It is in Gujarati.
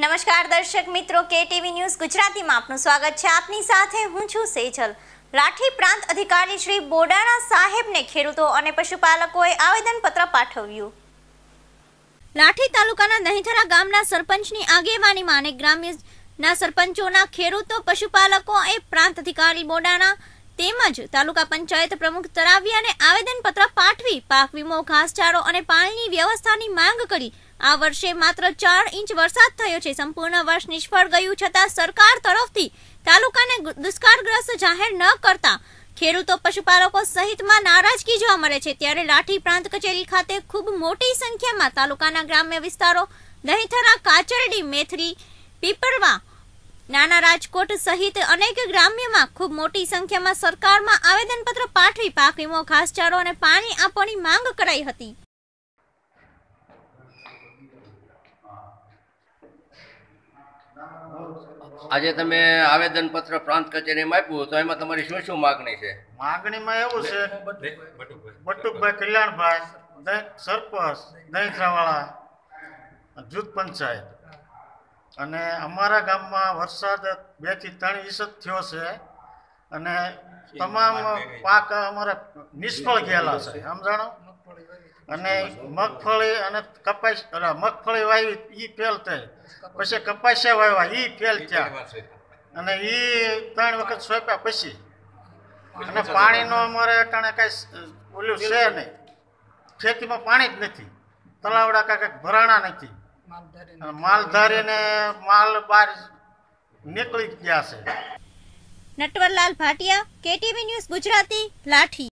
નમસ્કાર દર્શક મિત્રો કેટીવી ન્યૂઝ ગુજરાતીમાં આપનું સ્વાગત છે આપની સાથે હું છું સેજલ લાઠી પ્રાંત અધિકારી શ્રી બોડાણા સાહેબને ખેડૂતો અને પશુપાલકોએ આવેદનપત્ર પાઠવ્યું લાઠી તાલુકાના દહીથરા ગામના સરપંચની આગેવાનીમાં અને ગ્રામ્યના સરપંચોના ખેડૂતો પશુપાલકો એ પ્રાંત અધિકારી બોડાણા તેમજ તાલુકા પંચાયત પ્રમુખ તરાવિયાને આવેદનપત્ર પાઠવી પાક વીમો ઘાસચારો અને પાણીની વ્યવસ્થાની માંગ કરી આ વર્ષે માત્ર ચાર ઇંચ વરસાદ થયો છે સંપૂર્ણ વર્ષ નિષ્ફળ ગયું છતાં સરકાર તરફથી તાલુકાને દુષ્કાળગ્રસ્ત જાહેર ન કરતા ખેડૂતો પશુપાલકો સહિતમાં નારાજગી જોવા મળે છે ત્યારે લાઠી પ્રાંત કચેરી ખાતે ખૂબ મોટી સંખ્યામાં તાલુકાના ગ્રામ્ય વિસ્તારો દહીથરા કાચરડી મેથરી પીપરવા નાના રાજકોટ સહિત અનેક ગ્રામ્યમાં ખૂબ મોટી સંખ્યામાં સરકારમાં આવેદનપત્ર પાઠવી પાક વીમો ઘાસચારો અને પાણી આપવાની માંગ કરાઈ હતી આજે તમે આવેદનપત્ર પ્રાંત કચેરીમાં આપ્યું તો એમાં તમારી શું શું માગણી છે માગણીમાં એવું છે બટુકભાઈ કલ્યાણભાઈ સરપંચ દહીથરાવાળા જૂથ પંચાયત અને અમારા ગામમાં વરસાદ બે થી ત્રણ ઇંચ થયો છે અને તમામ પાક અમારા નિષ્ફળ ગયેલા છે આમ જાણો અને મગફળી અને કપાસ મગફળી વાવી એ ફેલ થઈ પછી કપાસિયા વાવ્યા એ ફેલ થયા અને એ ત્રણ વખત સોંપ્યા પછી અને પાણીનો અમારે અટાણે કાંઈ ઓલું છે નહીં ખેતીમાં પાણી જ નથી તલાવડા કાંઈક ભરાણા નથી નીકળી ગયા નટવરલાલ ભાટિયા કેટીવી ન્યૂઝ ગુજરાતી લાઠી